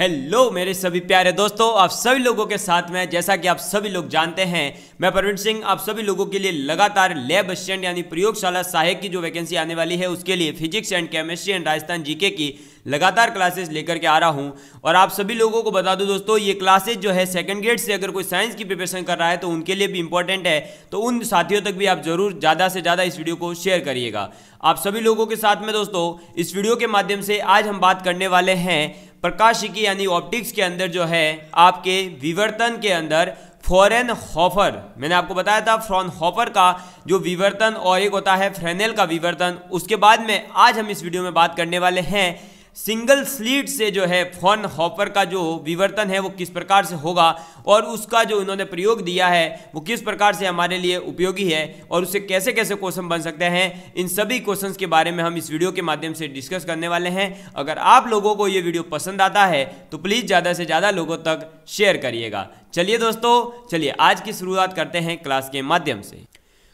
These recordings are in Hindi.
हेलो मेरे सभी प्यारे दोस्तों आप सभी लोगों के साथ में जैसा कि आप सभी लोग जानते हैं मैं प्रवीण सिंह आप सभी लोगों के लिए लगातार लैब असिस्टेंट यानी प्रयोगशाला सहायक की जो वैकेंसी आने वाली है उसके लिए physics and chemistry and Rajasthan GK की लगातार क्लासेस लेकर के आ रहा हूं और आप सभी लोगों को बता दूं दोस्तों ये क्लासेस जो है सेकंड ग्रेड से अगर कोई साइंस की प्रिपरेशन कर रहा है तो उनके लिए भी इंपॉर्टेंट है तो उन साथियों तक भी आप जरूर ज़्यादा से ज़्यादा इस वीडियो को शेयर करिएगा आप सभी लोगों के साथ में दोस्तों इस वीडियो के माध्यम से आज हम बात करने वाले हैं प्रकाशिकी यानी ऑप्टिक्स के अंदर जो है आपके विवर्तन के अंदर फॉरेन हॉफर मैंने आपको बताया था फ्रॉन हॉफर का जो विवर्तन और एक होता है फ्रेनेल का विवर्तन उसके बाद में आज हम इस वीडियो में बात करने वाले हैं सिंगल स्लीट से जो है फॉन हॉपर का जो विवर्तन है वो किस प्रकार से होगा और उसका जो इन्होंने प्रयोग दिया है वो किस प्रकार से हमारे लिए उपयोगी है और उससे कैसे कैसे क्वेश्चन बन सकते हैं इन सभी क्वेश्चंस के बारे में हम इस वीडियो के माध्यम से डिस्कस करने वाले हैं अगर आप लोगों को ये वीडियो पसंद आता है तो प्लीज़ ज़्यादा से ज़्यादा लोगों तक शेयर करिएगा चलिए दोस्तों चलिए आज की शुरुआत करते हैं क्लास के माध्यम से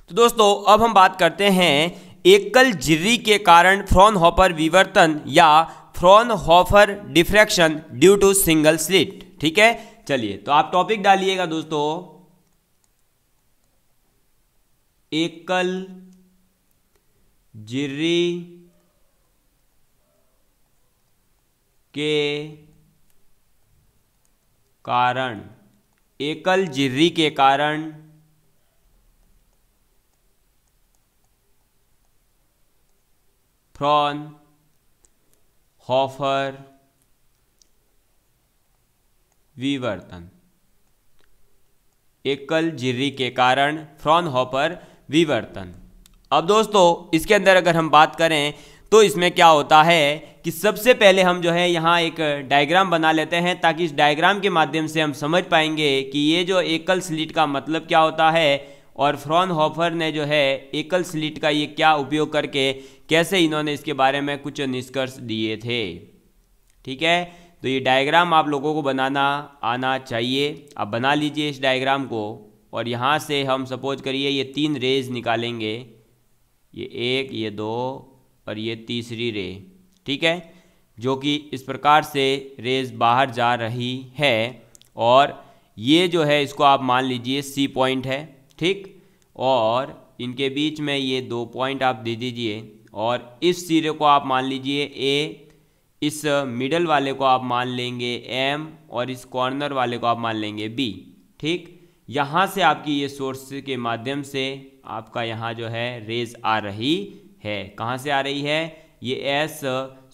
तो दोस्तों अब हम बात करते हैं एकल झिर्री के कारण फ्रॉन हॉपर विवर्तन या Fraunhofer diffraction due to single slit ठीक है चलिए तो आप टॉपिक डालिएगा दोस्तों एकल जिर्री के कारण एकल जिर्री के कारण फ्रॉन हॉफर विवर्तन एकल झिर्री के कारण फ्रॉन हॉपर विवर्तन अब दोस्तों इसके अंदर अगर हम बात करें तो इसमें क्या होता है कि सबसे पहले हम जो है यहाँ एक डायग्राम बना लेते हैं ताकि इस डायग्राम के माध्यम से हम समझ पाएंगे कि ये जो एकल स्लिट का मतलब क्या होता है और फ्रॉन हॉफर ने जो है एकल स्लिट का ये क्या उपयोग करके कैसे इन्होंने इसके बारे में कुछ निष्कर्ष दिए थे ठीक है तो ये डायग्राम आप लोगों को बनाना आना चाहिए आप बना लीजिए इस डायग्राम को और यहाँ से हम सपोज करिए ये तीन रेज निकालेंगे ये एक ये दो और ये तीसरी रे ठीक है जो कि इस प्रकार से रेज बाहर जा रही है और ये जो है इसको आप मान लीजिए सी पॉइंट है ठीक और इनके बीच में ये दो पॉइंट आप दे दीजिए और इस सिरे को आप मान लीजिए ए इस मिडल वाले को आप मान लेंगे एम और इस कॉर्नर वाले को आप मान लेंगे बी ठीक यहाँ से आपकी ये सोर्स के माध्यम से आपका यहाँ जो है रेज आ रही है कहाँ से आ रही है ये एस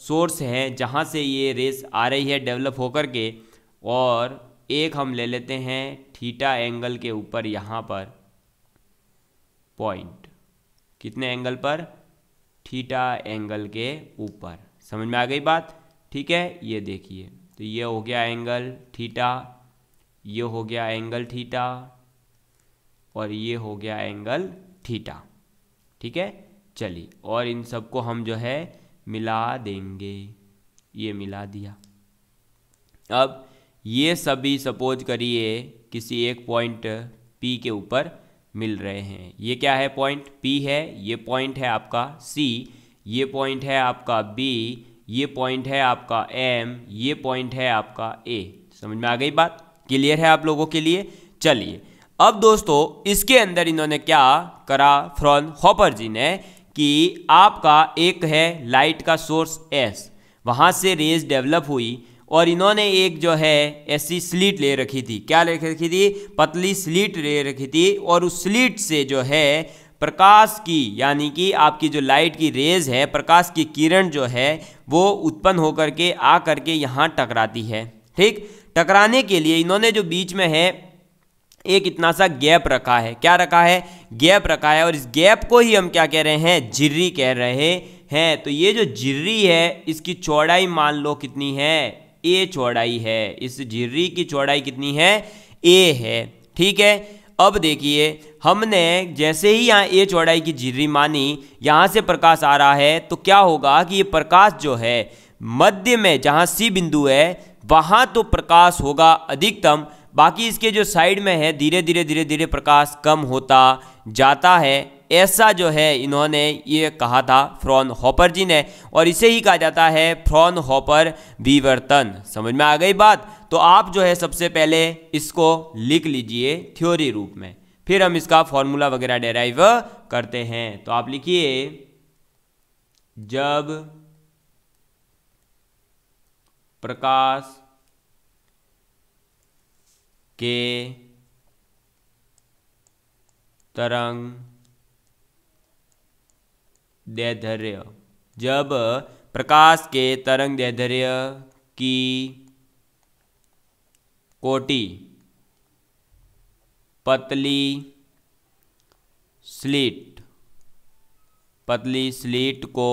सोर्स है जहाँ से ये रेस आ रही है डेवलप होकर के और एक हम ले लेते हैं थीटा एंगल के ऊपर यहाँ पर पॉइंट कितने एंगल पर थीटा एंगल के ऊपर समझ में आ गई बात ठीक है ये देखिए तो ये हो गया एंगल थीटा ये हो गया एंगल थीटा और ये हो गया एंगल थीटा ठीक है चलिए और इन सबको हम जो है मिला देंगे ये मिला दिया अब ये सभी सपोज करिए किसी एक पॉइंट पी के ऊपर मिल रहे हैं ये क्या है पॉइंट पी है ये पॉइंट है आपका सी ये पॉइंट है आपका बी ये पॉइंट है आपका एम ये पॉइंट है आपका ए समझ में आ गई बात क्लियर है आप लोगों के लिए चलिए अब दोस्तों इसके अंदर इन्होंने क्या करा फ्रॉन हॉपर जी ने कि आपका एक है लाइट का सोर्स एस वहाँ से रेज डेवलप हुई और इन्होंने एक जो है ऐसी स्लीट ले रखी थी क्या ले रखी थी पतली स्लीट ले रखी थी और उस स्लीट से जो है प्रकाश की यानी कि आपकी जो लाइट की रेज है प्रकाश की किरण जो है वो उत्पन्न होकर के आ करके यहाँ टकराती है ठीक टकराने के लिए इन्होंने जो बीच में है एक इतना सा गैप रखा है क्या रखा है गैप रखा है और इस गैप को ही हम क्या कह रहे हैं जिर्री कह रहे हैं तो ये जो जिर्री है इसकी चौड़ाई मान लो कितनी है ए चौड़ाई है इस झिर्री की चौड़ाई कितनी है ए है ठीक है अब देखिए हमने जैसे ही यहाँ ए चौड़ाई की झिर्री मानी यहाँ से प्रकाश आ रहा है तो क्या होगा कि ये प्रकाश जो है मध्य में जहाँ सी बिंदु है वहाँ तो प्रकाश होगा अधिकतम बाकी इसके जो साइड में है धीरे धीरे धीरे धीरे प्रकाश कम होता जाता है ऐसा जो है इन्होंने ये कहा था फ्रॉन हॉपर जी ने और इसे ही कहा जाता है फ्रॉन हॉपर विवर्तन समझ में आ गई बात तो आप जो है सबसे पहले इसको लिख लीजिए थ्योरी रूप में फिर हम इसका फॉर्मूला वगैरह डेराइव करते हैं तो आप लिखिए जब प्रकाश के तरंग दैधर्य जब प्रकाश के तरंग दैधर्य की कोटि पतली स्लिट पतली स्लिट को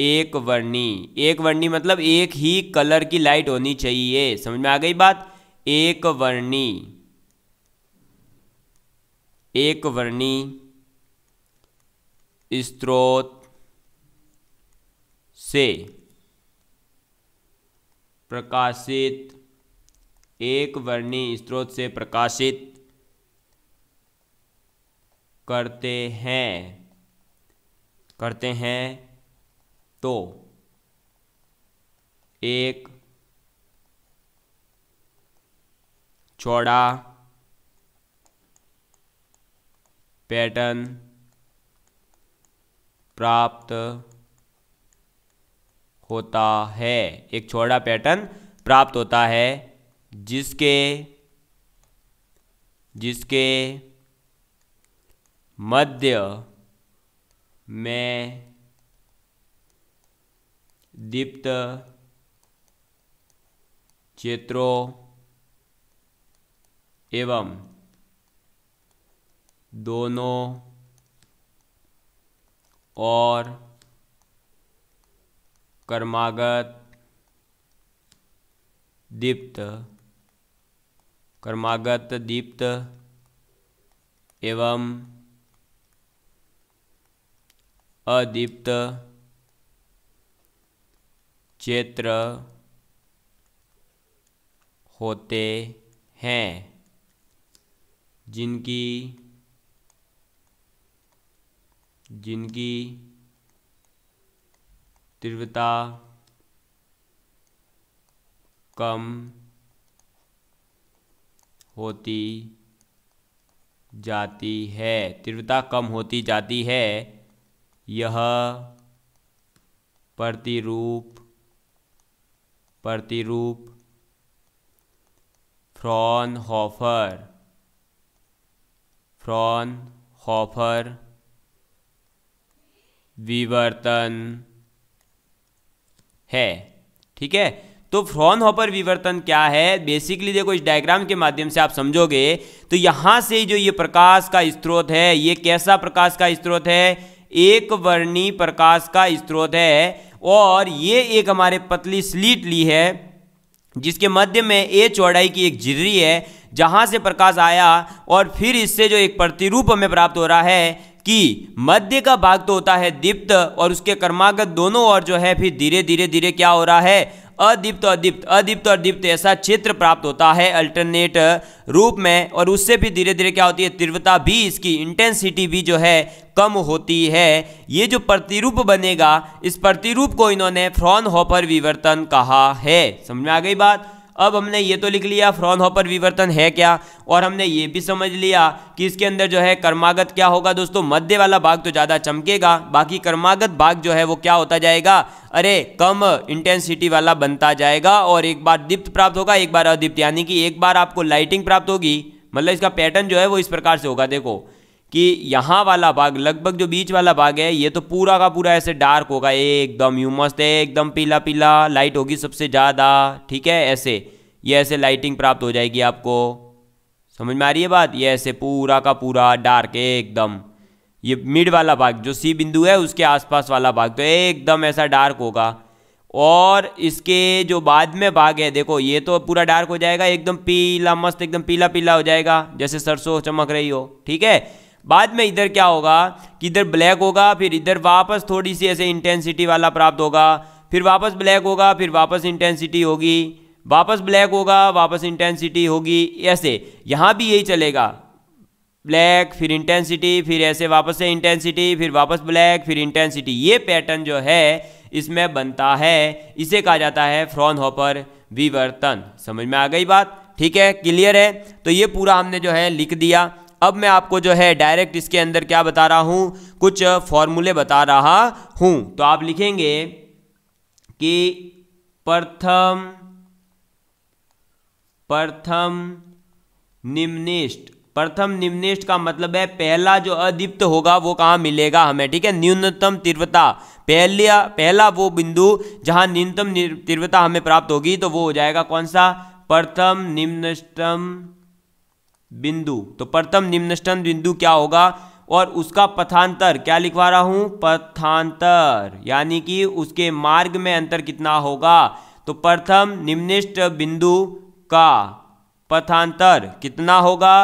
एक वर्णी एक वर्णी मतलब एक ही कलर की लाइट होनी चाहिए समझ में आ गई बात एक वर्णी एक वर्णी स्रोत से प्रकाशित एक वर्णी स्रोत से प्रकाशित करते हैं करते हैं तो एक चौड़ा पैटर्न प्राप्त होता है एक छोटा पैटर्न प्राप्त होता है जिसके जिसके मध्य में दीप्त क्षेत्रों एवं दोनों और कर्मागत दीप्त कर्मागत दीप्त एवं अदीप्त क्षेत्र होते हैं जिनकी जिनकी तीव्रता कम होती जाती है तीव्रता कम होती जाती है यह प्रतिरूप प्रतिरूप फ्रॉन हॉफर फ्रॉन हॉफर विवर्तन है ठीक है तो फ्रॉन हॉपर विवर्तन क्या है बेसिकली देखो इस डायग्राम के माध्यम से आप समझोगे तो यहां से जो ये प्रकाश का स्त्रोत है ये कैसा प्रकाश का स्त्रोत है एक वर्णी प्रकाश का स्त्रोत है और ये एक हमारे पतली स्लीट ली है जिसके मध्य में ए चौड़ाई की एक झिर्री है जहां से प्रकाश आया और फिर इससे जो एक प्रतिरूप हमें प्राप्त हो रहा है कि मध्य का भाग तो होता है दीप्त और उसके कर्मागत दोनों और जो है फिर धीरे धीरे धीरे क्या हो रहा है अदीप्त अदीप्त अदीप्त और दीप्त ऐसा क्षेत्र प्राप्त होता है अल्टरनेट रूप में और उससे भी धीरे धीरे क्या होती है तीव्रता भी इसकी इंटेंसिटी भी जो है कम होती है ये जो प्रतिरूप बनेगा इस प्रतिरूप को इन्होंने फ्रॉन हॉपर विवर्तन कहा है समझ में आ गई बात अब हमने ये तो लिख लिया फ्रॉन हॉपर विवर्तन है क्या और हमने ये भी समझ लिया कि इसके अंदर जो है कर्मागत क्या होगा दोस्तों मध्य वाला भाग तो ज़्यादा चमकेगा बाकी कर्मागत भाग जो है वो क्या होता जाएगा अरे कम इंटेंसिटी वाला बनता जाएगा और एक बार दीप्त प्राप्त होगा एक बार अदीप्त यानी कि एक बार आपको लाइटिंग प्राप्त होगी मतलब इसका पैटर्न जो है वो इस प्रकार से होगा देखो कि यहाँ वाला भाग लगभग जो बीच वाला भाग है ये तो पूरा का पूरा ऐसे डार्क होगा एकदम यू मस्त है एकदम पीला पीला लाइट होगी सबसे ज़्यादा ठीक है ऐसे ये ऐसे लाइटिंग प्राप्त हो जाएगी आपको समझ में आ रही है बात ये ऐसे पूरा का पूरा डार्क एकदम ये मिड वाला भाग जो सी बिंदु है उसके आसपास वाला भाग तो एकदम ऐसा डार्क होगा और इसके जो बाद में भाग है देखो ये तो पूरा डार्क हो जाएगा एकदम पीला मस्त एकदम पीला पीला हो जाएगा जैसे सरसों चमक रही हो ठीक है बाद में इधर क्या होगा कि इधर ब्लैक होगा फिर इधर वापस थोड़ी सी ऐसे इंटेंसिटी वाला प्राप्त होगा फिर वापस ब्लैक होगा फिर वापस इंटेंसिटी होगी वापस ब्लैक होगा वापस इंटेंसिटी होगी ऐसे यहाँ भी यही चलेगा ब्लैक फिर इंटेंसिटी फिर ऐसे वापस से इंटेंसिटी फिर वापस ब्लैक फिर इंटेंसिटी ये पैटर्न जो है इसमें बनता है इसे कहा जाता है फ्रॉन हॉपर विवर्तन समझ में आ गई बात ठीक है क्लियर है तो ये पूरा हमने जो है लिख दिया अब मैं आपको जो है डायरेक्ट इसके अंदर क्या बता रहा हूं कुछ फॉर्मूले बता रहा हूं तो आप लिखेंगे कि प्रथम प्रथम निम्निष्ट प्रथम निम्निष्ट का मतलब है पहला जो अदीप्त होगा वो कहाँ मिलेगा हमें ठीक है न्यूनतम तीव्रता पहला पहला वो बिंदु जहाँ न्यूनतम तीव्रता हमें प्राप्त होगी तो वो हो जाएगा कौन सा प्रथम निम्नष्टम बिंदु तो प्रथम निम्नष्टम बिंदु क्या होगा और उसका पथांतर क्या लिखवा रहा हूं पथांतर यानी कि उसके मार्ग में अंतर कितना होगा तो प्रथम निम्निष्ट बिंदु का पथांतर कितना होगा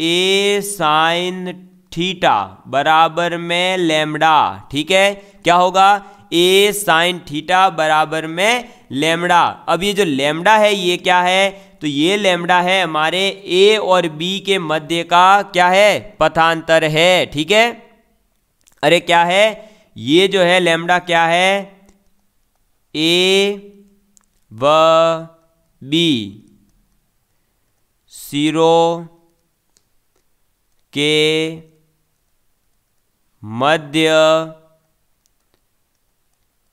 ए साइन थीटा बराबर में लेमड़ा ठीक है क्या होगा ए साइन थीटा बराबर में लेमड़ा अब ये जो लेमड़ा है ये क्या है तो ये लेमडा है हमारे ए और बी के मध्य का क्या है पथांतर है ठीक है अरे क्या है ये जो है लेमडा क्या है ए व बी सीरो के मध्य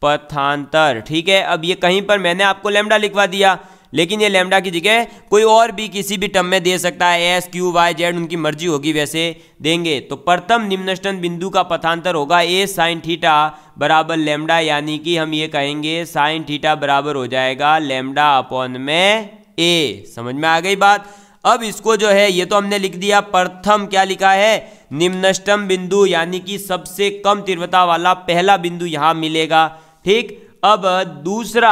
पथांतर ठीक है अब ये कहीं पर मैंने आपको लेमडा लिखवा दिया लेकिन ये लेमडा की जगह कोई और भी किसी भी टर्म में दे सकता है एस क्यू वाई जेड उनकी मर्जी होगी वैसे देंगे तो प्रथम निम्नष्टन बिंदु का पथांतर होगा ए साइन थीटा बराबर लेमडा यानी कि हम ये कहेंगे साइन थीटा बराबर हो जाएगा लेमडा अपॉन में ए समझ में आ गई बात अब इसको जो है ये तो हमने लिख दिया प्रथम क्या लिखा है निम्नष्टम बिंदु यानी कि सबसे कम तीव्रता वाला पहला बिंदु यहां मिलेगा ठीक अब दूसरा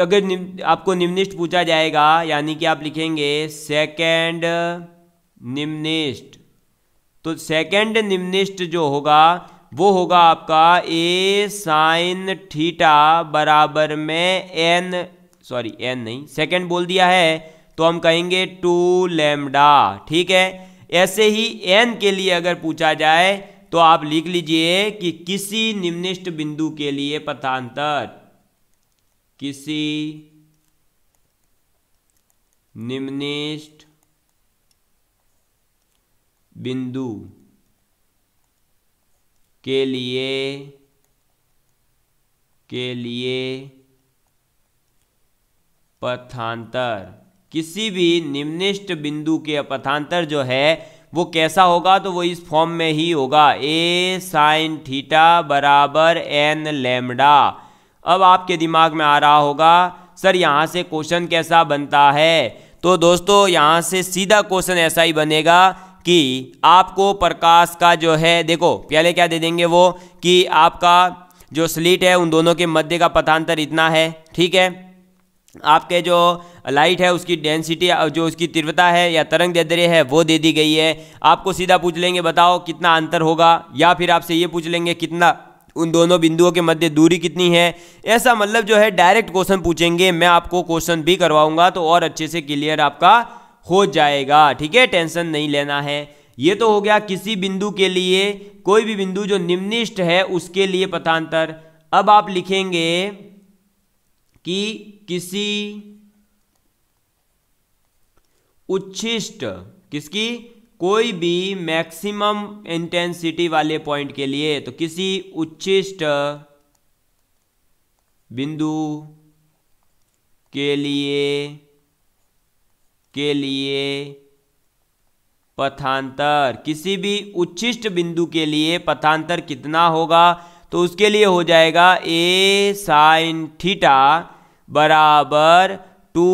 अगर निम, आपको निम्निष्ट पूछा जाएगा यानी कि आप लिखेंगे सेकेंड निम्निष्ट तो सेकेंड निम्निष्ट जो होगा वो होगा आपका ए साइन थीटा बराबर में एन सॉरी एन नहीं सेकेंड बोल दिया है तो हम कहेंगे टू लेमडा ठीक है ऐसे ही एन के लिए अगर पूछा जाए तो आप लिख लीजिए कि किसी निम्निष्ट बिंदु के लिए पथांतर किसी निम्निष्ट बिंदु के लिए के लिए पथांतर किसी भी निम्निष्ट बिंदु के पथांतर जो है वो कैसा होगा तो वो इस फॉर्म में ही होगा ए साइन थीटा बराबर एन लेमडा अब आपके दिमाग में आ रहा होगा सर यहाँ से क्वेश्चन कैसा बनता है तो दोस्तों यहाँ से सीधा क्वेश्चन ऐसा ही बनेगा कि आपको प्रकाश का जो है देखो पहले क्या दे देंगे वो कि आपका जो स्लीट है उन दोनों के मध्य का पथांतर इतना है ठीक है आपके जो लाइट है उसकी डेंसिटी जो उसकी तीव्रता है या तरंग दैर्ध्य है वो दे दी गई है आपको सीधा पूछ लेंगे बताओ कितना अंतर होगा या फिर आपसे ये पूछ लेंगे कितना उन दोनों बिंदुओं के मध्य दूरी कितनी है ऐसा मतलब जो है डायरेक्ट क्वेश्चन पूछेंगे मैं आपको क्वेश्चन भी करवाऊंगा तो और अच्छे से क्लियर आपका हो जाएगा ठीक है टेंशन नहीं लेना है ये तो हो गया किसी बिंदु के लिए कोई भी बिंदु जो निम्निष्ट है उसके लिए पथांतर अब आप लिखेंगे कि किसी उच्छिष्ट किसकी कोई भी मैक्सिमम इंटेंसिटी वाले पॉइंट के लिए तो किसी उच्चिष्ट बिंदु के लिए के लिए पथांतर किसी भी उच्चिष्ट बिंदु के लिए पथांतर कितना होगा तो उसके लिए हो जाएगा ए साइन थीटा बराबर two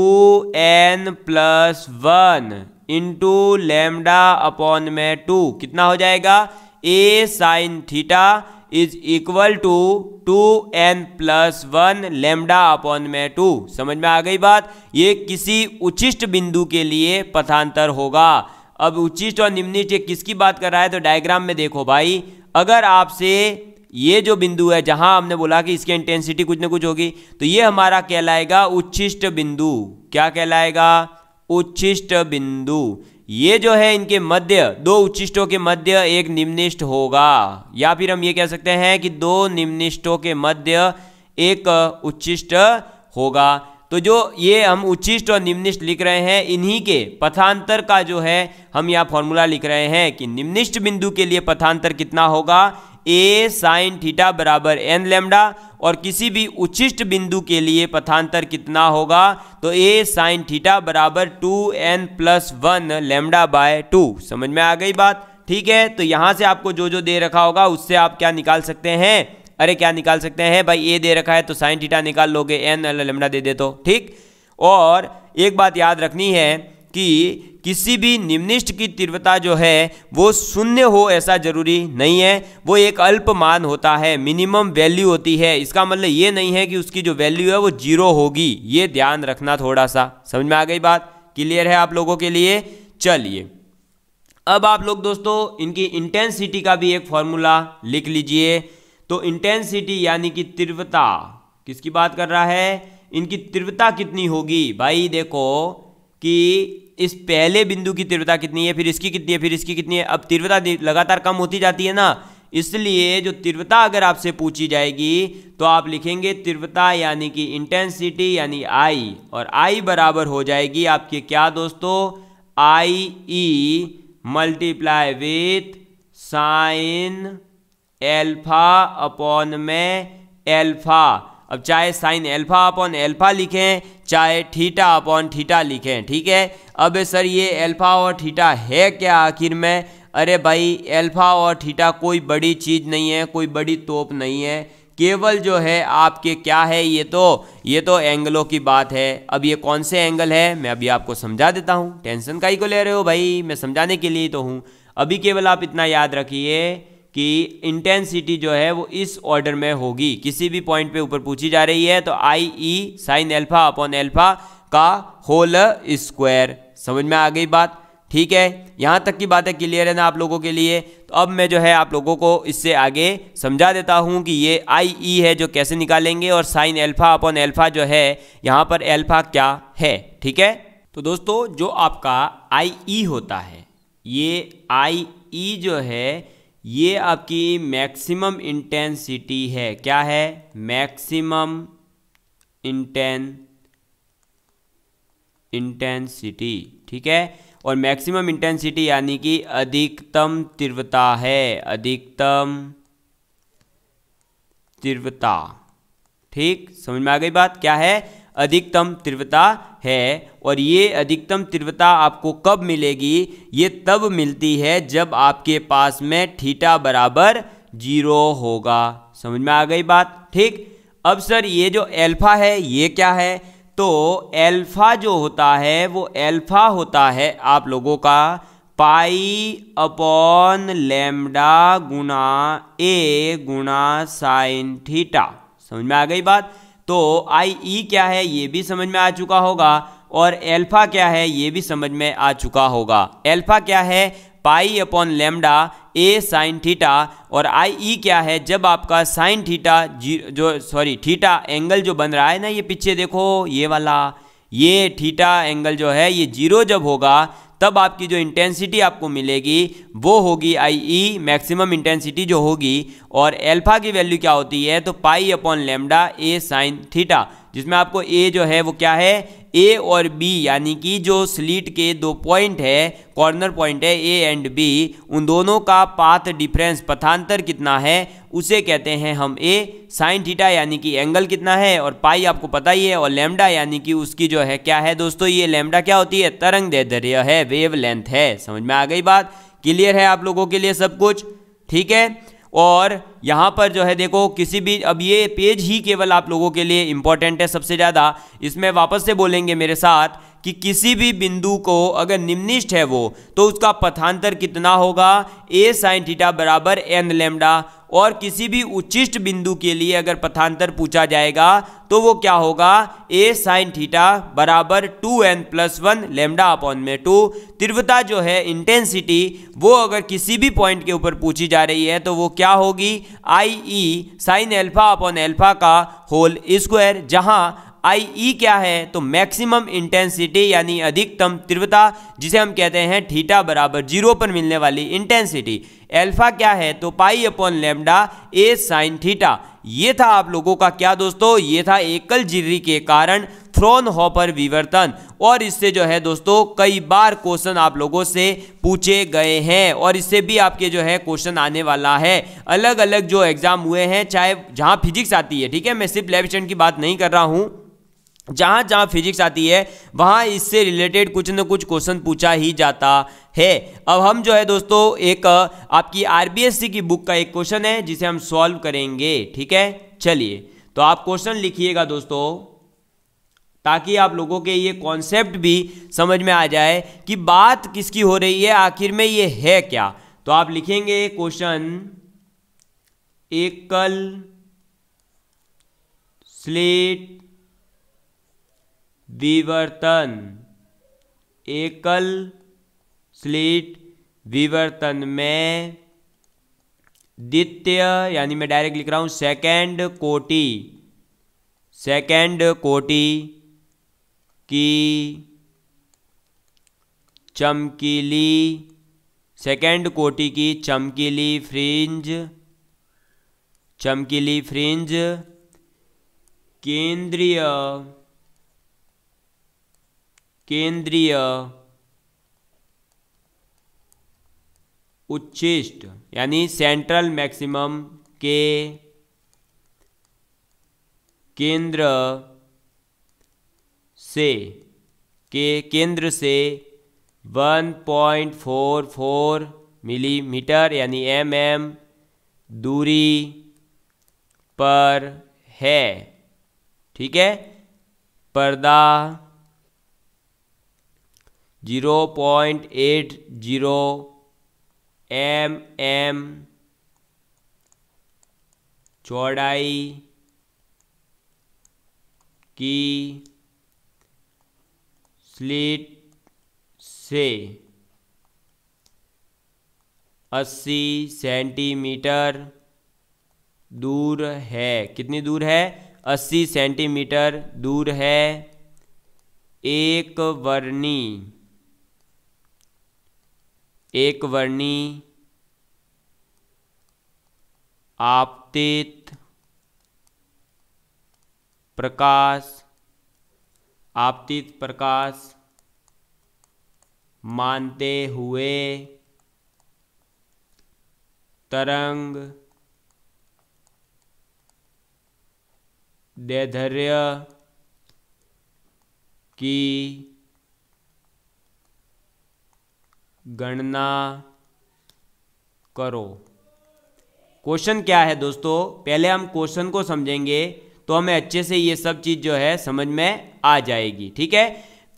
n plus one into lambda upon में टू कितना हो जाएगा a sine theta is equal to two n plus one lambda upon में टू समझ में आ गई बात ये किसी उचिष्ट बिंदु के लिए पथांतर होगा अब उचिष्ट और निम्निष्ट किसकी बात कर रहा है तो डायग्राम में देखो भाई अगर आपसे ये जो बिंदु है जहां हमने बोला कि इसकी इंटेंसिटी कुछ ना कुछ होगी तो ये हमारा कहलाएगा उच्छिष्ट बिंदु क्या कहलाएगा उच्छिष्ट बिंदु ये जो है इनके मध्य दो उच्चिष्टों के मध्य एक निम्निष्ठ होगा या फिर हम ये कह सकते हैं कि दो निम्निष्टों के मध्य एक उच्छिष्ट होगा तो जो ये हम उच्चिष्ट और निम्निष्ट लिख रहे हैं इन्हीं के पथांतर का जो है हम यहाँ फॉर्मूला लिख रहे हैं कि निम्निष्ट बिंदु के लिए पथांतर कितना होगा ए साइन थीटा बराबर एन लेमडा और किसी भी उचिष्ट बिंदु के लिए पथांतर कितना होगा तो ए साइन थीटा बराबर two n plus one lambda by two समझ में आ गई बात ठीक है तो यहाँ से आपको जो जो दे रखा होगा उससे आप क्या निकाल सकते हैं अरे क्या निकाल सकते हैं भाई ए दे रखा है तो साइन थीटा निकाल लोगे एन लेमडा दे दे तो ठीक और एक बात याद रखनी है कि किसी भी निम्निष्ट की तीव्रता जो है वो शून्य हो ऐसा जरूरी नहीं है वो एक अल्प मान होता है मिनिमम वैल्यू होती है इसका मतलब ये नहीं है कि उसकी जो वैल्यू है वो जीरो होगी ये ध्यान रखना थोड़ा सा समझ में आ गई बात क्लियर है आप लोगों के लिए चलिए अब आप लोग दोस्तों इनकी इंटेंसिटी का भी एक फॉर्मूला लिख लीजिए तो इंटेंसिटी यानी कि तीव्रता किसकी बात कर रहा है इनकी तीव्रता कितनी होगी भाई देखो कि इस पहले बिंदु की तीव्रता कितनी है फिर इसकी कितनी है फिर इसकी कितनी है अब तीव्रता लगातार कम होती जाती है ना इसलिए जो तीव्रता अगर आपसे पूछी जाएगी तो आप लिखेंगे तीव्रता यानी कि इंटेंसिटी यानी आई और आई बराबर हो जाएगी आपके क्या दोस्तों I E multiply with sine alpha upon में एल्फा अब चाहे साइन एल्फा अपॉन एल्फा लिखें चाहे थीटा अपॉन थीटा लिखें ठीक है अब सर ये एल्फा और थीटा है क्या आखिर में अरे भाई एल्फा और थीटा कोई बड़ी चीज़ नहीं है कोई बड़ी तोप नहीं है केवल जो है आपके क्या है ये तो ये तो एंगलों की बात है अब ये कौन से एंगल है मैं अभी आपको समझा देता हूँ टेंशन का ही को ले रहे हो भाई मैं समझाने के लिए तो हूँ अभी केवल आप इतना याद रखिए कि इंटेंसिटी जो है वो इस ऑर्डर में होगी किसी भी पॉइंट पे ऊपर पूछी जा रही है तो I E sine alpha upon alpha का होल स्क्वायर समझ में आ गई बात ठीक है यहाँ तक की बातें क्लियर है ना आप लोगों के लिए तो अब मैं जो है आप लोगों को इससे आगे समझा देता हूँ कि ये आई ई e है जो कैसे निकालेंगे और साइन एल्फा अपॉन एल्फा जो है यहाँ पर एल्फा क्या है ठीक है तो दोस्तों जो आपका आई ई e होता है ये आई ई e जो है ये आपकी मैक्सिमम इंटेंसिटी है क्या है मैक्सिमम इंटेन इंटेंसिटी ठीक है और मैक्सिमम इंटेंसिटी यानी कि अधिकतम तीव्रता है अधिकतम तीव्रता ठीक समझ में आ गई बात क्या है अधिकतम तीव्रता है और ये अधिकतम तीव्रता आपको कब मिलेगी ये तब मिलती है जब आपके पास में थीटा बराबर जीरो होगा समझ में आ गई बात ठीक अब सर ये जो एल्फ़ा है ये क्या है तो एल्फ़ा जो होता है वो एल्फ़ा होता है आप लोगों का पाई अपॉन लेमडा गुना ए गुना साइन थीटा समझ में आ गई बात तो आई ई e क्या है ये भी समझ में आ चुका होगा और एल्फा क्या है ये भी समझ में आ चुका होगा एल्फा क्या है pi upon lambda a sine theta और आई ई e क्या है जब आपका साइन थीटा जी जो सॉरी थीटा एंगल जो बन रहा है ना ये पीछे देखो ये वाला ये थीटा एंगल जो है ये जीरो जब होगा तब आपकी जो इंटेंसिटी आपको मिलेगी वो होगी आई ई मैक्सिमम इंटेंसिटी जो होगी और एल्फा की वैल्यू क्या होती है तो pi upon lambda a sine theta जिसमें आपको ए जो है वो क्या है ए और बी यानी कि जो स्लीट के दो पॉइंट है कॉर्नर पॉइंट है ए एंड बी उन दोनों का पाथ डिफरेंस पथांतर कितना है उसे कहते हैं हम ए साइन थीटा यानी कि एंगल कितना है और पाई आपको पता ही है और लेमडा यानी कि उसकी जो है क्या है दोस्तों ये लेमडा क्या होती है तरंग दैर्ध्य है वेव लेंथ है समझ में आ गई बात क्लियर है आप लोगों के लिए सब कुछ ठीक है और यहाँ पर जो है देखो किसी भी अब ये पेज ही केवल आप लोगों के लिए इम्पॉर्टेंट है सबसे ज़्यादा इसमें वापस से बोलेंगे मेरे साथ कि किसी भी बिंदु को अगर निम्निष्ठ है वो तो उसका पथांतर कितना होगा ए साइन थीटा बराबर एन लेमडा और किसी भी उच्चिष्ट बिंदु के लिए अगर पथांतर पूछा जाएगा तो वो क्या होगा ए साइन थीटा बराबर two n plus one lambda upon में टू तीव्रता जो है इंटेंसिटी वो अगर किसी भी पॉइंट के ऊपर पूछी जा रही है तो वो क्या होगी I E sine alpha upon alpha का होल स्क्वायर जहां आई ई e क्या है तो मैक्सिमम इंटेंसिटी यानी अधिकतम तीव्रता जिसे हम कहते हैं थीटा बराबर जीरो पर मिलने वाली इंटेंसिटी एल्फा क्या है तो pi upon lambda a sine theta ये था आप लोगों का क्या दोस्तों ये था एकल जिरी के कारण थ्रोन हॉपर विवर्तन और इससे जो है दोस्तों कई बार क्वेश्चन आप लोगों से पूछे गए हैं और इससे भी आपके जो है क्वेश्चन आने वाला है अलग अलग जो एग्जाम हुए हैं चाहे जहां फिजिक्स आती है ठीक है मैं सिर्फ लेफ्ट की बात नहीं कर रहा हूं जहाँ जहाँ फिजिक्स आती है वहाँ इससे रिलेटेड कुछ न कुछ क्वेश्चन पूछा ही जाता है अब हम जो है दोस्तों एक आपकी आरबीएससी की बुक का एक क्वेश्चन है जिसे हम सॉल्व करेंगे ठीक है चलिए तो आप क्वेश्चन लिखिएगा दोस्तों ताकि आप लोगों के ये कॉन्सेप्ट भी समझ में आ जाए कि बात किसकी हो रही है आखिर में ये है क्या तो आप लिखेंगे क्वेश्चन एकल स्लेट विवर्तन एकल स्लिट विवर्तन में द्वितीय यानी मैं डायरेक्ट लिख रहा हूँ सेकेंड कोटि सेकेंड कोटि की चमकीली सेकेंड कोटि की चमकीली फ्रिंज चमकीली फ्रिंज केंद्रीय केंद्रीय उच्चिष्ट यानी सेंट्रल मैक्सिमम के केंद्र से के केंद्र से 1.44 मिलीमीटर mm, यानी एम एम दूरी पर है ठीक है पर्दा zero point eight zero M M चौड़ाई की स्लीट से अस्सी सेंटीमीटर दूर है कितनी दूर है अस्सी सेंटीमीटर दूर है एक वर्णी एक वर्णी आपतित प्रकाश आपतित प्रकाश मानते हुए तरंग दैधर्य की गणना करो क्वेश्चन क्या है दोस्तों पहले हम क्वेश्चन को समझेंगे तो हमें अच्छे से ये सब चीज़ जो है समझ में आ जाएगी ठीक है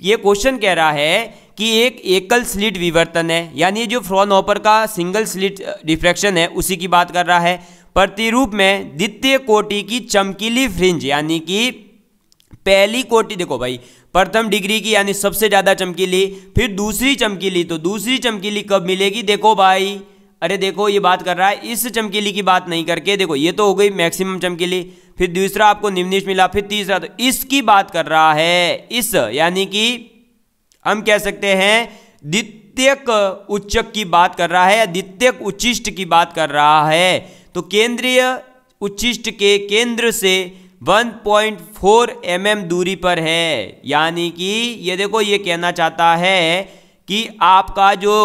ये क्वेश्चन कह रहा है कि एक एकल स्लिट विवर्तन है यानी जो फ्रॉन ऑपर का सिंगल स्लिट डिफ्रेक्शन है उसी की बात कर रहा है प्रतिरूप में द्वितीय कोटि की चमकीली फ्रिंज यानी कि पहली कोटि देखो भाई प्रथम डिग्री की यानी सबसे ज़्यादा चमकीली फिर दूसरी चमकीली तो दूसरी चमकीली कब मिलेगी देखो भाई अरे देखो ये बात कर रहा है इस चमकीली की बात नहीं करके देखो ये तो हो गई मैक्सिमम चमकीली फिर दूसरा आपको निम्निश मिला फिर तीसरा तो इसकी बात कर रहा है इस यानी कि हम कह सकते हैं द्वितीयक उच्चक की बात कर रहा है या द्वितीयक उच्चिष्ट की बात कर रहा है तो केंद्रीय उच्चिष्ट के केंद्र से 1.4 mm दूरी पर है यानी कि ये देखो ये कहना चाहता है कि आपका जो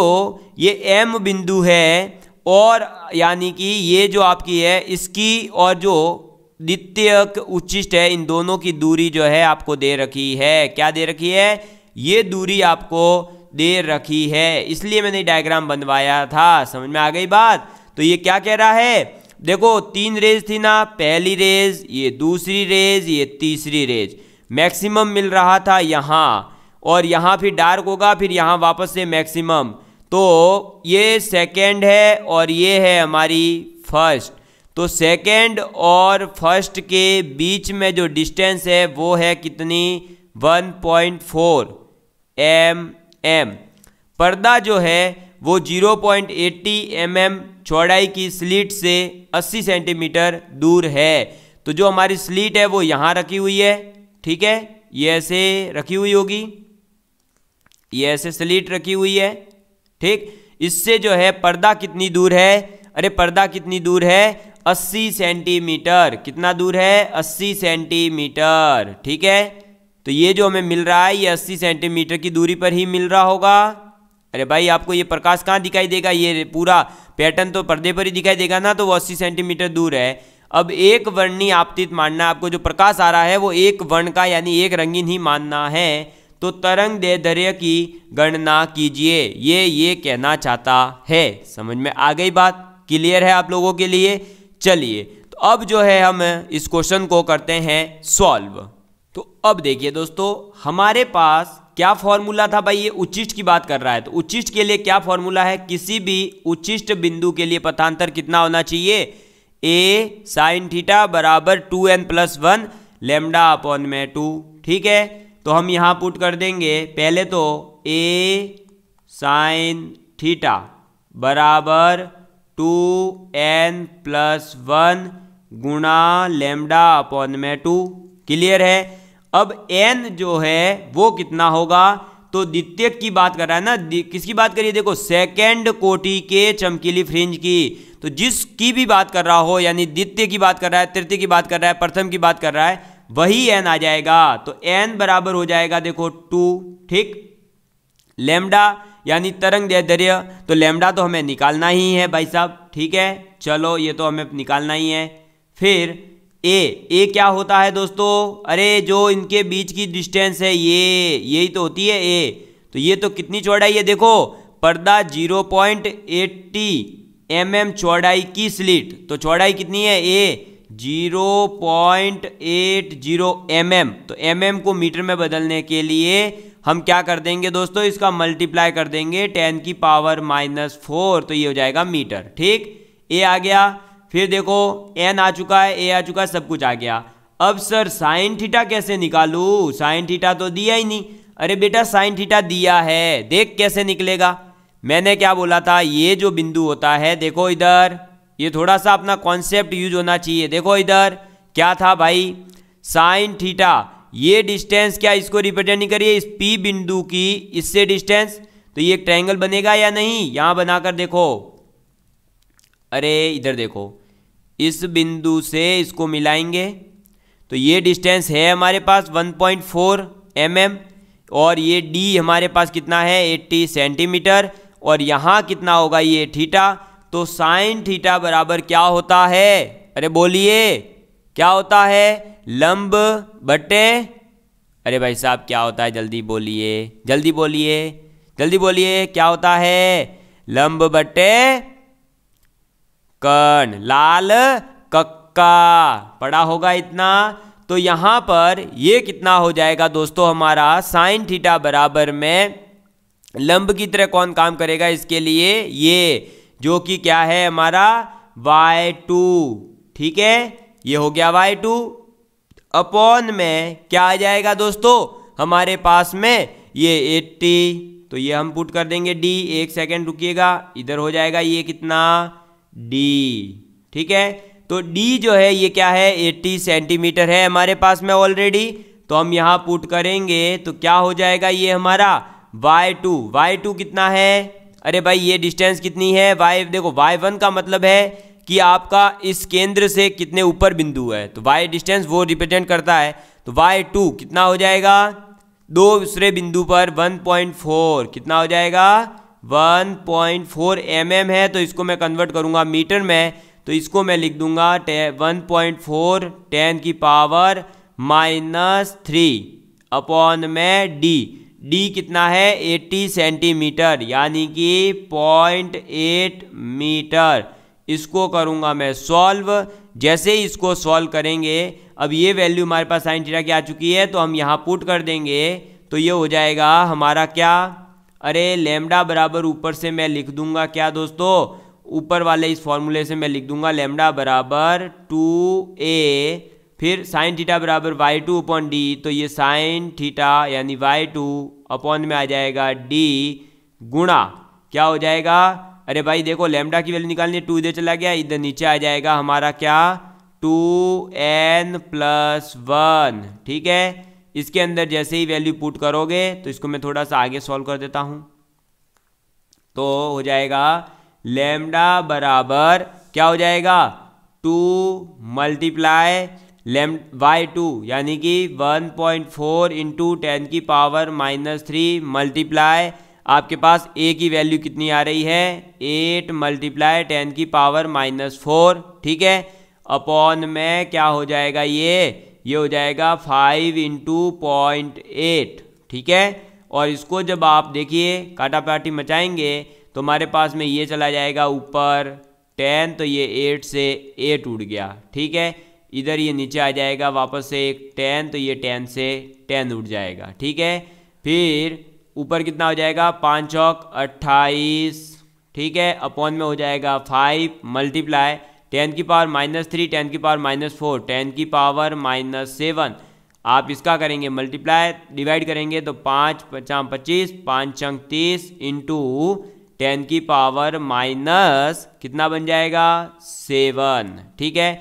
ये एम बिंदु है और यानी कि ये जो आपकी है इसकी और जो द्वितीय उच्चिष्ट है इन दोनों की दूरी जो है आपको दे रखी है क्या दे रखी है ये दूरी आपको दे रखी है इसलिए मैंने डायग्राम बनवाया था समझ में आ गई बात तो ये क्या कह रहा है देखो तीन रेज थी ना पहली रेज ये दूसरी रेज ये तीसरी रेज मैक्सिमम मिल रहा था यहाँ और यहाँ फिर डार्क होगा फिर यहाँ वापस से मैक्सिमम तो ये सेकेंड है और ये है हमारी फर्स्ट तो सेकेंड और फर्स्ट के बीच में जो डिस्टेंस है वो है कितनी 1.4 एम एम पर्दा जो है वो 0.80 पॉइंट mm चौड़ाई की स्लीट से 80 सेंटीमीटर दूर है तो जो हमारी स्लीट है वो यहाँ रखी हुई है ठीक है ये ऐसे रखी हुई होगी ये ऐसे स्लीट रखी हुई है ठीक इससे जो है पर्दा कितनी दूर है अरे पर्दा कितनी दूर है 80 सेंटीमीटर कितना दूर है 80 सेंटीमीटर ठीक है तो ये जो हमें मिल रहा है ये 80 सेंटीमीटर की दूरी पर ही मिल रहा होगा अरे भाई आपको ये प्रकाश कहाँ दिखाई देगा ये पूरा पैटर्न तो पर्दे पर ही दिखाई देगा ना तो वो अस्सी सेंटीमीटर दूर है अब एक वर्णी आपतित मानना आपको जो प्रकाश आ रहा है वो एक वर्ण का यानी एक रंगीन ही मानना है तो तरंग दे दर्य की गणना कीजिए ये ये कहना चाहता है समझ में आ गई बात क्लियर है आप लोगों के लिए चलिए तो अब जो है हम इस क्वेश्चन को करते हैं सॉल्व तो अब देखिए दोस्तों हमारे पास क्या फॉर्मूला था भाई ये उच्चिष्ट की बात कर रहा है तो उच्चिष्ट के लिए क्या फॉर्मूला है किसी भी उच्चिष्ट बिंदु के लिए पथांतर कितना होना चाहिए ए साइन थीटा बराबर two n plus one lambda upon में टू ठीक है तो हम यहां पुट कर देंगे पहले तो ए साइन थीटा बराबर टू एन प्लस वन गुणा लेमडा अपॉन में टू क्लियर है अब एन जो है वो कितना होगा तो द्वितीय की बात कर रहा है ना किसकी बात करिए देखो सेकेंड कोटि के चमकीली फ्रिंज की तो जिसकी भी बात कर रहा हो यानी द्वितीय की बात कर रहा है तृतीय की बात कर रहा है प्रथम की बात कर रहा है वही एन आ जाएगा तो एन बराबर हो जाएगा देखो टू ठीक लेमडा यानी तरंग दैर्घ्य तो लेमडा तो हमें निकालना ही है भाई साहब ठीक है चलो ये तो हमें निकालना ही है फिर ए ए क्या होता है दोस्तों अरे जो इनके बीच की डिस्टेंस है ये यही तो होती है ए तो ये तो कितनी चौड़ाई है देखो पर्दा zero point eighty m M चौड़ाई की स्लिट तो चौड़ाई कितनी है a zero point eight zero M m तो एम mm एम को मीटर में बदलने के लिए हम क्या कर देंगे दोस्तों इसका मल्टीप्लाई कर देंगे टेन की पावर माइनस फोर तो ये हो जाएगा मीटर ठीक ए आ गया फिर देखो एन आ चुका है ए आ चुका है सब कुछ आ गया अब सर साइन थीटा कैसे निकालू साइन थीटा तो दिया ही नहीं अरे बेटा साइन थीटा दिया है देख कैसे निकलेगा मैंने क्या बोला था ये जो बिंदु होता है देखो इधर ये थोड़ा सा अपना कॉन्सेप्ट यूज होना चाहिए देखो इधर क्या था भाई साइन थीटा ये डिस्टेंस क्या इसको रिप्रेजेंट नहीं करिए इस पी बिंदु की इससे डिस्टेंस तो ये एक ट्रायंगल बनेगा या नहीं यहां बनाकर देखो अरे इधर देखो इस बिंदु से इसको मिलाएंगे तो ये डिस्टेंस है हमारे पास 1.4 पॉइंट mm और ये d हमारे पास कितना है 80 सेंटीमीटर और यहाँ कितना होगा ये थीटा तो साइन थीटा बराबर क्या होता है अरे बोलिए क्या होता है लंब बटे अरे भाई साहब क्या होता है जल्दी बोलिए जल्दी बोलिए जल्दी बोलिए क्या होता है लंब बटे कण लाल कक्का पड़ा होगा इतना तो यहाँ पर ये कितना हो जाएगा दोस्तों हमारा साइन थीटा बराबर में लंब की तरह कौन काम करेगा इसके लिए ये जो कि क्या है हमारा वाई टू ठीक है ये हो गया वाई टू अपॉन में क्या आ जाएगा दोस्तों हमारे पास में ये एट्टी तो ये हम पुट कर देंगे डी एक सेकेंड रुकिएगा इधर हो जाएगा ये कितना डी ठीक है तो डी जो है ये क्या है 80 सेंटीमीटर है हमारे पास में ऑलरेडी तो हम यहाँ पुट करेंगे तो क्या हो जाएगा ये हमारा वाई टू वाई टू कितना है अरे भाई ये डिस्टेंस कितनी है वाई देखो वाई वन का मतलब है कि आपका इस केंद्र से कितने ऊपर बिंदु है तो वाई डिस्टेंस वो रिप्रेजेंट करता है तो वाई टू कितना हो जाएगा दो दूसरे बिंदु पर 1.4 कितना हो जाएगा one point four m m है तो इसको मैं कन्वर्ट करूँगा मीटर में तो इसको मैं लिख दूंगा वन पॉइंट फोर टेन की पावर माइनस थ्री अपॉन में डी डी कितना है 80 सेंटीमीटर यानी कि पॉइंट एट मीटर इसको करूँगा मैं सॉल्व जैसे ही इसको सॉल्व करेंगे अब ये वैल्यू हमारे पास साइन थीटा की आ चुकी है तो हम यहाँ पुट कर देंगे तो ये हो जाएगा हमारा क्या अरे लेमडा बराबर ऊपर से मैं लिख दूंगा क्या दोस्तों ऊपर वाले इस फॉर्मूले से मैं लिख दूंगा लेमडा बराबर टू ए फिर साइन थीटा बराबर वाई टू अपॉन डी तो ये साइन थीटा यानी वाई टू अपॉन में आ जाएगा डी गुणा क्या हो जाएगा अरे भाई देखो लेमडा की वैल्यू निकालनी है टू इधर चला गया इधर नीचे आ जाएगा हमारा क्या टू एन प्लस वन ठीक है इसके अंदर जैसे ही वैल्यू पुट करोगे तो इसको मैं थोड़ा सा आगे सॉल्व कर देता हूँ तो हो जाएगा लेमडा बराबर क्या हो जाएगा two multiply lambda by two यानी कि one point four into ten की पावर माइनस थ्री मल्टीप्लाई आपके पास ए की वैल्यू कितनी आ रही है एट मल्टीप्लाई टेन की पावर माइनस फोर ठीक है अपॉन में क्या हो जाएगा ये ये हो जाएगा फाइव इंटू पॉइंट एट ठीक है और इसको जब आप देखिए काटापाटी मचाएंगे तो हमारे पास में ये चला जाएगा ऊपर टेन तो ये एट से एट उड़ गया ठीक है इधर ये नीचे आ जाएगा वापस से एक टेन तो ये टेन से टेन उठ जाएगा ठीक है फिर ऊपर कितना हो जाएगा पाँच चौक अट्ठाईस ठीक है अपॉन में हो जाएगा फाइव मल्टीप्लाई टेन की पावर माइनस थ्री टेन की पावर माइनस फोर टेन की पावर माइनस सेवन आप इसका करेंगे मल्टीप्लाई डिवाइड करेंगे तो पाँच पचाम पच्चीस पाँच चंक तीस इंटू टेन की पावर माइनस कितना बन जाएगा सेवन ठीक है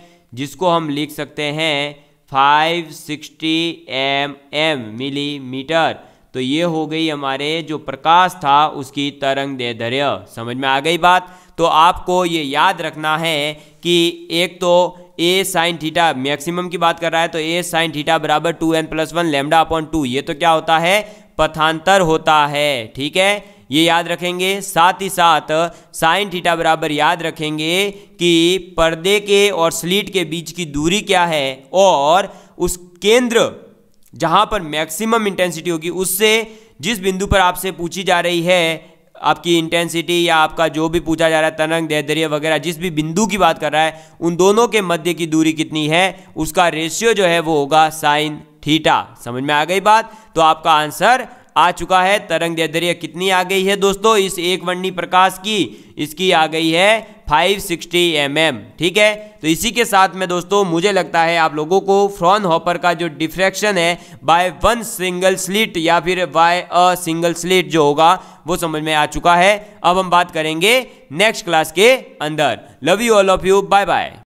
जिसको हम लिख सकते हैं five sixty m m millimetre तो ये हो गई हमारे जो प्रकाश था उसकी तरंग दैर्घ्य समझ में आ गई बात तो आपको ये याद रखना है कि एक तो ए साइन थीटा मैक्सिमम की बात कर रहा है तो ए साइन थीटा बराबर two n plus one lambda upon two ये तो क्या होता है पथांतर होता है ठीक है ये याद रखेंगे साथ ही साथ साइन थीटा बराबर याद रखेंगे कि पर्दे के और स्लीट के बीच की दूरी क्या है और उस केंद्र जहां पर मैक्सिमम इंटेंसिटी होगी उससे जिस बिंदु पर आपसे पूछी जा रही है आपकी इंटेंसिटी या आपका जो भी पूछा जा रहा है तनंग दैदर्य वगैरह जिस भी बिंदु की बात कर रहा है उन दोनों के मध्य की दूरी कितनी है उसका रेशियो जो है वो होगा साइन थीटा समझ में आ गई बात तो आपका आंसर आ चुका है तरंग दैर्ध्य कितनी आ गई है दोस्तों इस एक वर्णी प्रकाश की इसकी आ गई है 560 सिक्सटी mm, ठीक है तो इसी के साथ में दोस्तों मुझे लगता है आप लोगों को फ्रॉन हॉपर का जो डिफ्रैक्शन है बाय वन सिंगल स्लिट या फिर बाय अ सिंगल स्लिट जो होगा वो समझ में आ चुका है अब हम बात करेंगे नेक्स्ट क्लास के अंदर love you all of you bye bye